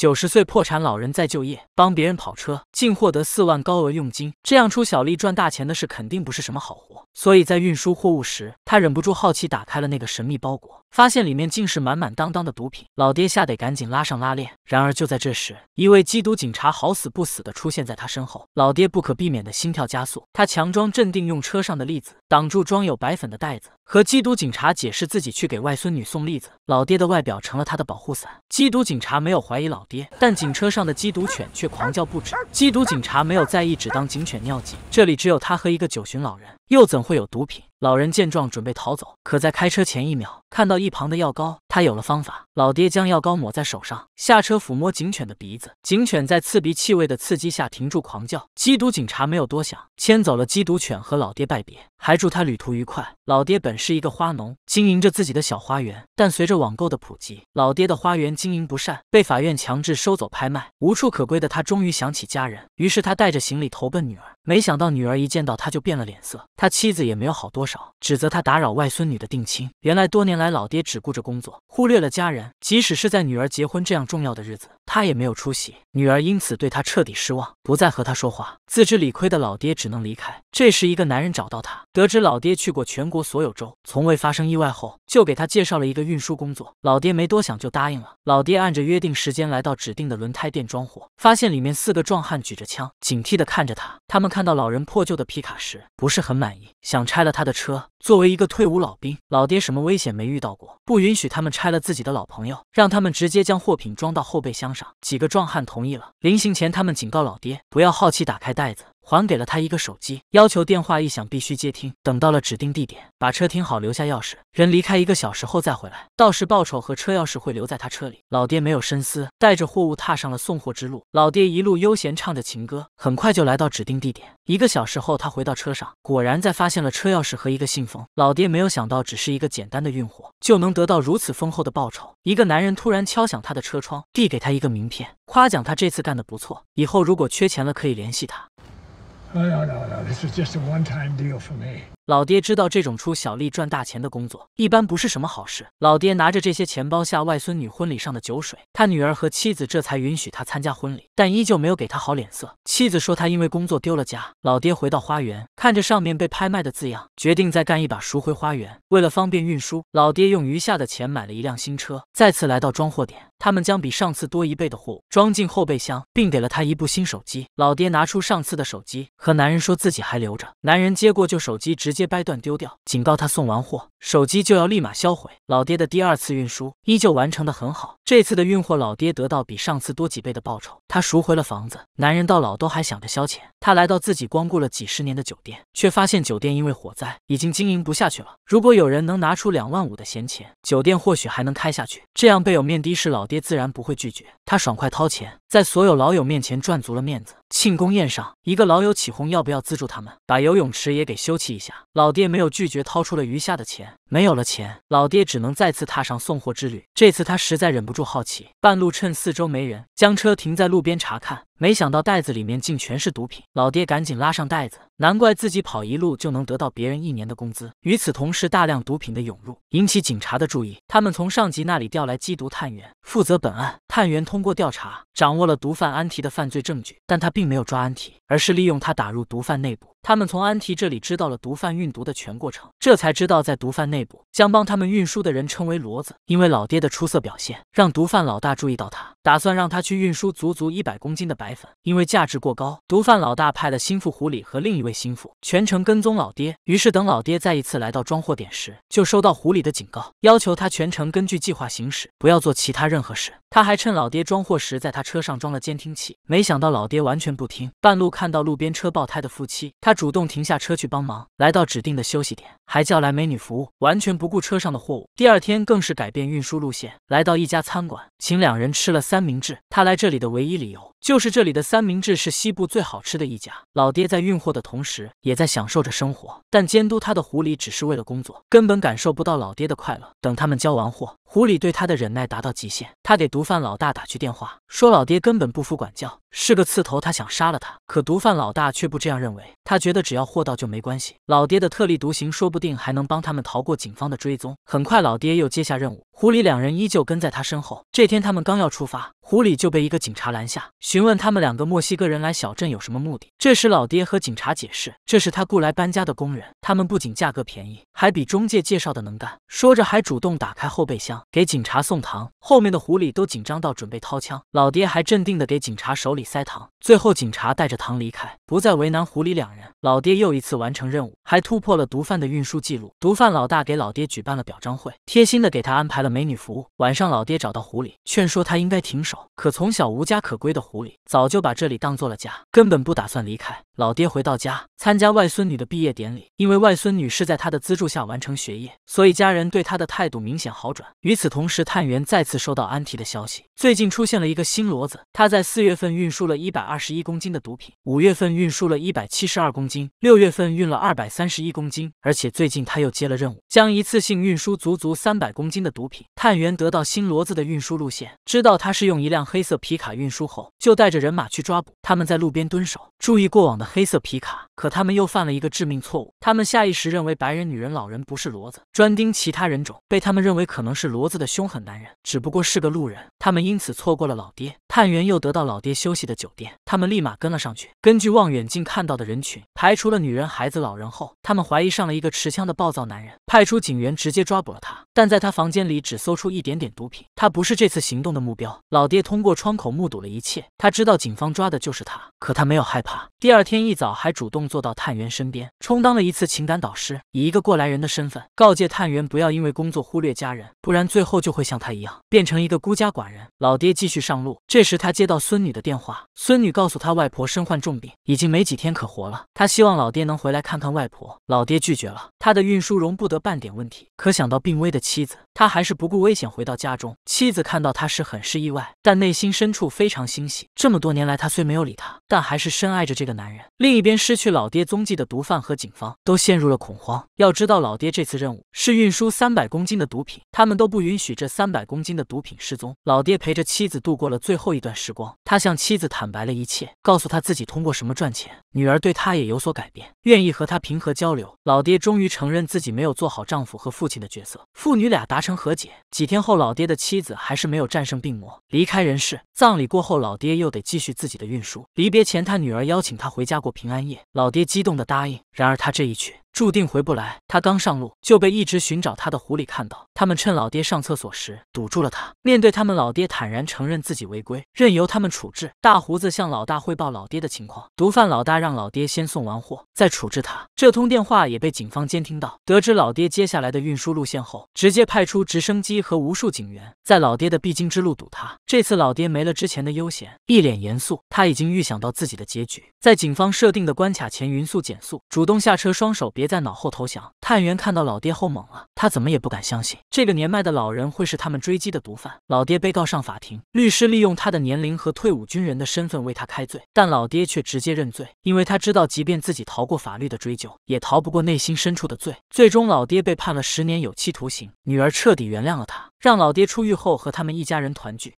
九十岁破产老人再就业，帮别人跑车，竟获得四万高额佣金。这样出小利赚大钱的事，肯定不是什么好活。所以在运输货物时，他忍不住好奇，打开了那个神秘包裹，发现里面竟是满满当当的毒品。老爹吓得赶紧拉上拉链。然而就在这时，一位缉毒警察好死不死的出现在他身后，老爹不可避免的心跳加速。他强装镇定，用车上的粒子挡住装有白粉的袋子。和缉毒警察解释自己去给外孙女送栗子，老爹的外表成了他的保护伞。缉毒警察没有怀疑老爹，但警车上的缉毒犬却狂叫不止。缉毒警察没有在意，只当警犬尿急。这里只有他和一个九旬老人。又怎会有毒品？老人见状准备逃走，可在开车前一秒看到一旁的药膏，他有了方法。老爹将药膏抹在手上，下车抚摸警犬的鼻子，警犬在刺鼻气味的刺激下停住狂叫。缉毒警察没有多想，牵走了缉毒犬和老爹拜别，还祝他旅途愉快。老爹本是一个花农，经营着自己的小花园，但随着网购的普及，老爹的花园经营不善，被法院强制收走拍卖，无处可归的他终于想起家人，于是他带着行李投奔女儿。没想到女儿一见到他就变了脸色。他妻子也没有好多少，指责他打扰外孙女的定亲。原来多年来老爹只顾着工作，忽略了家人，即使是在女儿结婚这样重要的日子。他也没有出息。女儿因此对他彻底失望，不再和他说话。自知理亏的老爹只能离开。这时，一个男人找到他，得知老爹去过全国所有州，从未发生意外后，就给他介绍了一个运输工作。老爹没多想就答应了。老爹按着约定时间来到指定的轮胎店装货，发现里面四个壮汉举着枪，警惕的看着他。他们看到老人破旧的皮卡时，不是很满意，想拆了他的车。作为一个退伍老兵，老爹什么危险没遇到过，不允许他们拆了自己的老朋友，让他们直接将货品装到后备箱上。几个壮汉同意了。临行前，他们警告老爹不要好奇打开袋子。还给了他一个手机，要求电话一响必须接听。等到了指定地点，把车停好，留下钥匙，人离开一个小时后再回来。到时报酬和车钥匙会留在他车里。老爹没有深思，带着货物踏上了送货之路。老爹一路悠闲唱着情歌，很快就来到指定地点。一个小时后，他回到车上，果然在发现了车钥匙和一个信封。老爹没有想到，只是一个简单的运货，就能得到如此丰厚的报酬。一个男人突然敲响他的车窗，递给他一个名片，夸奖他这次干得不错，以后如果缺钱了可以联系他。老爹知道这种出小力赚大钱的工作一般不是什么好事。老爹拿着这些钱包下外孙女婚礼上的酒水，他女儿和妻子这才允许他参加婚礼，但依旧没有给他好脸色。妻子说他因为工作丢了家。老爹回到花园，看着上面被拍卖的字样，决定再干一把赎回花园。为了方便运输，老爹用余下的钱买了一辆新车，再次来到装货点。他们将比上次多一倍的货装进后备箱，并给了他一部新手机。老爹拿出上次的手机，和男人说自己还留着。男人接过旧手机直接掰断丢掉，警告他送完货。手机就要立马销毁。老爹的第二次运输依旧完成的很好。这次的运货，老爹得到比上次多几倍的报酬。他赎回了房子。男人到老都还想着消遣。他来到自己光顾了几十年的酒店，却发现酒店因为火灾已经经营不下去了。如果有人能拿出两万五的闲钱，酒店或许还能开下去。这样被有面的士老爹自然不会拒绝。他爽快掏钱，在所有老友面前赚足了面子。庆功宴上，一个老友起哄，要不要资助他们把游泳池也给修葺一下？老爹没有拒绝，掏出了余下的钱。没有了钱，老爹只能再次踏上送货之旅。这次他实在忍不住好奇，半路趁四周没人，将车停在路边查看。没想到袋子里面竟全是毒品，老爹赶紧拉上袋子。难怪自己跑一路就能得到别人一年的工资。与此同时，大量毒品的涌入引起警察的注意，他们从上级那里调来缉毒探员负责本案。探员通过调查掌握了毒贩安提的犯罪证据，但他并没有抓安提，而是利用他打入毒贩内部。他们从安提这里知道了毒贩运毒的全过程，这才知道在毒贩内部将帮他们运输的人称为骡子。因为老爹的出色表现，让毒贩老大注意到他，打算让他去运输足足一百公斤的白粉。因为价值过高，毒贩老大派了心腹狐狸和另一位心腹全程跟踪老爹。于是等老爹再一次来到装货点时，就收到狐狸的警告，要求他全程根据计划行驶，不要做其他任何事。他还趁老爹装货时，在他车上装了监听器。没想到老爹完全不听，半路看到路边车爆胎的夫妻，他。他主动停下车去帮忙，来到指定的休息点，还叫来美女服务，完全不顾车上的货物。第二天更是改变运输路线，来到一家餐馆，请两人吃了三明治。他来这里的唯一理由就是这里的三明治是西部最好吃的一家。老爹在运货的同时，也在享受着生活。但监督他的狐狸只是为了工作，根本感受不到老爹的快乐。等他们交完货，狐狸对他的忍耐达到极限，他给毒贩老大打去电话，说老爹根本不服管教，是个刺头，他想杀了他。可毒贩老大却不这样认为，他。觉得只要货到就没关系。老爹的特立独行，说不定还能帮他们逃过警方的追踪。很快，老爹又接下任务。狐狸两人依旧跟在他身后。这天，他们刚要出发，狐狸就被一个警察拦下，询问他们两个墨西哥人来小镇有什么目的。这时，老爹和警察解释，这是他雇来搬家的工人，他们不仅价格便宜，还比中介介绍的能干。说着，还主动打开后备箱给警察送糖。后面的狐狸都紧张到准备掏枪，老爹还镇定地给警察手里塞糖。最后，警察带着糖离开，不再为难狐狸两人。老爹又一次完成任务，还突破了毒贩的运输记录。毒贩老大给老爹举办了表彰会，贴心地给他安排了。美女服务。晚上，老爹找到狐狸，劝说他应该停手。可从小无家可归的狐狸，早就把这里当做了家，根本不打算离开。老爹回到家参加外孙女的毕业典礼，因为外孙女是在他的资助下完成学业，所以家人对他的态度明显好转。与此同时，探员再次收到安提的消息，最近出现了一个新骡子，他在四月份运输了一百二十一公斤的毒品，五月份运输了一百七十二公斤，六月份运了二百三十一公斤，而且最近他又接了任务，将一次性运输足足三百公斤的毒品。探员得到新骡子的运输路线，知道他是用一辆黑色皮卡运输后，就带着人马去抓捕。他们在路边蹲守，注意过往的。黑色皮卡。可他们又犯了一个致命错误，他们下意识认为白人、女人、老人不是骡子，专盯其他人种。被他们认为可能是骡子的凶狠男人，只不过是个路人。他们因此错过了老爹。探员又得到老爹休息的酒店，他们立马跟了上去。根据望远镜看到的人群，排除了女人、孩子、老人后，他们怀疑上了一个持枪的暴躁男人，派出警员直接抓捕了他。但在他房间里只搜出一点点毒品，他不是这次行动的目标。老爹通过窗口目睹了一切，他知道警方抓的就是他，可他没有害怕。第二天一早还主动。坐到探员身边，充当了一次情感导师，以一个过来人的身份告诫探员不要因为工作忽略家人，不然最后就会像他一样变成一个孤家寡人。老爹继续上路，这时他接到孙女的电话，孙女告诉他外婆身患重病，已经没几天可活了，他希望老爹能回来看看外婆。老爹拒绝了，他的运输容不得半点问题，可想到病危的妻子。他还是不顾危险回到家中，妻子看到他时很是意外，但内心深处非常欣喜。这么多年来，他虽没有理他，但还是深爱着这个男人。另一边，失去老爹踪迹的毒贩和警方都陷入了恐慌。要知道，老爹这次任务是运输三百公斤的毒品，他们都不允许这三百公斤的毒品失踪。老爹陪着妻子度过了最后一段时光，他向妻子坦白了一切，告诉他自己通过什么赚钱。女儿对他也有所改变，愿意和他平和交流。老爹终于承认自己没有做好丈夫和父亲的角色，父女俩达成。和解几天后，老爹的妻子还是没有战胜病魔，离开人世。葬礼过后，老爹又得继续自己的运输。离别前，他女儿邀请他回家过平安夜，老爹激动地答应。然而他这一去，注定回不来。他刚上路就被一直寻找他的狐狸看到，他们趁老爹上厕所时堵住了他。面对他们，老爹坦然承认自己违规，任由他们处置。大胡子向老大汇报老爹的情况，毒贩老大让老爹先送完货再处置他。这通电话也被警方监听到，得知老爹接下来的运输路线后，直接派出直升机和无数警员在老爹的必经之路堵他。这次老爹没了之前的悠闲，一脸严肃，他已经预想到自己的结局，在警方设定的关卡前匀速减速，主动下车，双手。别在脑后投降！探员看到老爹后懵了，他怎么也不敢相信这个年迈的老人会是他们追击的毒贩。老爹被告上法庭，律师利用他的年龄和退伍军人的身份为他开罪，但老爹却直接认罪，因为他知道，即便自己逃过法律的追究，也逃不过内心深处的罪。最终，老爹被判了十年有期徒刑。女儿彻底原谅了他，让老爹出狱后和他们一家人团聚。